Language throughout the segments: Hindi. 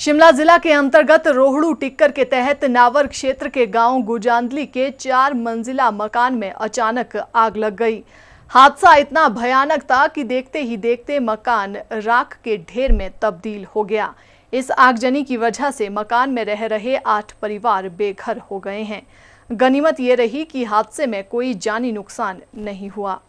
शिमला जिला के अंतर्गत रोहड़ू टिक्कर के तहत नावर क्षेत्र के गांव गुजांदली के चार मंजिला मकान में अचानक आग लग गई हादसा इतना भयानक था कि देखते ही देखते मकान राख के ढेर में तब्दील हो गया इस आगजनी की वजह से मकान में रह रहे आठ परिवार बेघर हो गए हैं गनीमत ये रही कि हादसे में कोई जानी नुकसान नहीं हुआ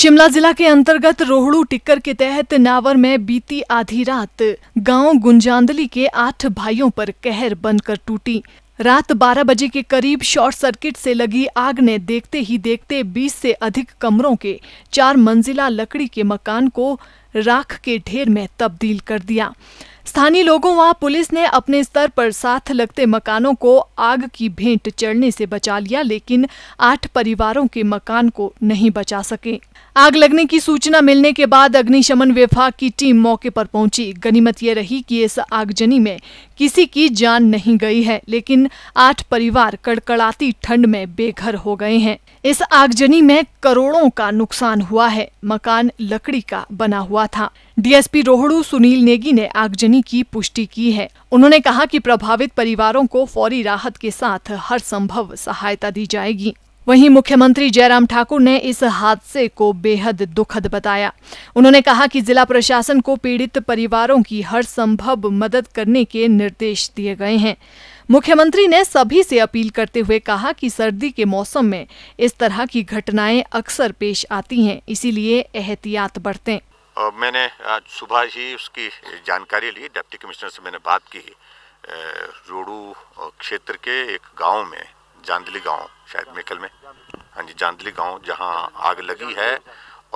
शिमला जिला के अंतर्गत रोहड़ू टिक्कर के तहत नावर में बीती आधी रात गांव गुंजांदली के आठ भाइयों पर कहर बनकर टूटी रात 12 बजे के करीब शॉर्ट सर्किट से लगी आग ने देखते ही देखते 20 से अधिक कमरों के चार मंजिला लकड़ी के मकान को राख के ढेर में तब्दील कर दिया स्थानीय लोगों व पुलिस ने अपने स्तर पर साथ लगते मकानों को आग की भेंट चढ़ने से बचा लिया लेकिन आठ परिवारों के मकान को नहीं बचा सके आग लगने की सूचना मिलने के बाद अग्निशमन विभाग की टीम मौके पर पहुंची गनीमत यह रही कि इस आगजनी में किसी की जान नहीं गई है लेकिन आठ परिवार कड़कड़ाती ठंड में बेघर हो गए हैं इस आगजनी में करोड़ों का नुकसान हुआ है मकान लकड़ी का बना हुआ हुआ था डीएसपी रोहड़ू सुनील नेगी ने आगजनी की पुष्टि की है उन्होंने कहा कि प्रभावित परिवारों को फौरी राहत के साथ हर संभव सहायता दी जाएगी वहीं मुख्यमंत्री जयराम ठाकुर ने इस हादसे को बेहद दुखद बताया उन्होंने कहा कि जिला प्रशासन को पीड़ित परिवारों की हर संभव मदद करने के निर्देश दिए गए हैं मुख्यमंत्री ने सभी से अपील करते हुए कहा कि सर्दी के मौसम में इस तरह की घटनाएं अक्सर पेश आती हैं इसीलिए एहतियात बरतें मैंने आज सुबह ही उसकी जानकारी ली डिप्टी कमिश्नर से मैंने बात की रोडू क्षेत्र के एक गांव में जांदली गांव शायद मेकल में हाँ जी जांदली गांव जहां आग लगी है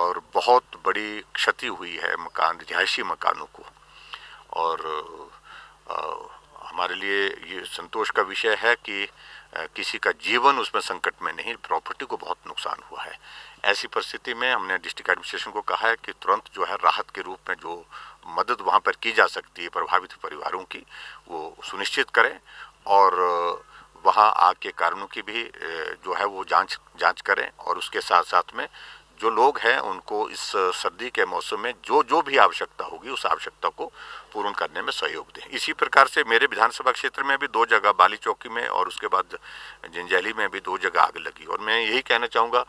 और बहुत बड़ी क्षति हुई है मकान रिहायशी मकानों को और आ, हमारे लिए ये संतोष का विषय है कि आ, किसी का जीवन उसमें संकट में नहीं प्रॉपर्टी को बहुत नुकसान ऐसी परिस्थिति में हमने डिस्ट्रिक्ट एडमिनिस्ट्रेशन को कहा है कि तुरंत जो है राहत के रूप में जो मदद वहाँ पर की जा सकती है प्रभावित परिवारों की वो सुनिश्चित करें और वहाँ आग के कारणों की भी जो है वो जांच जांच करें और उसके साथ साथ में जो लोग हैं उनको इस सर्दी के मौसम में जो जो भी आवश्यकता होगी उस आवश्यकता को पूर्ण करने में सहयोग दें इसी प्रकार से मेरे विधानसभा क्षेत्र में भी दो जगह बाली चौकी में और उसके बाद जंजैली में भी दो जगह आग लगी और मैं यही कहना चाहूँगा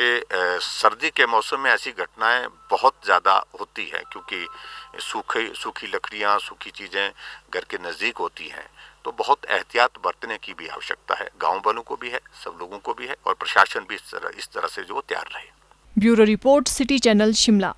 कि सर्दी के मौसम में ऐसी घटनाएं बहुत ज़्यादा होती हैं क्योंकि सूखे सूखी लकड़ियाँ सूखी चीज़ें घर के नज़दीक होती हैं तो बहुत एहतियात बरतने की भी आवश्यकता है गाँव वालों को भी है सब लोगों को भी है और प्रशासन भी इस तरह इस तरह से जो तैयार रहे bureau report city channel Shimla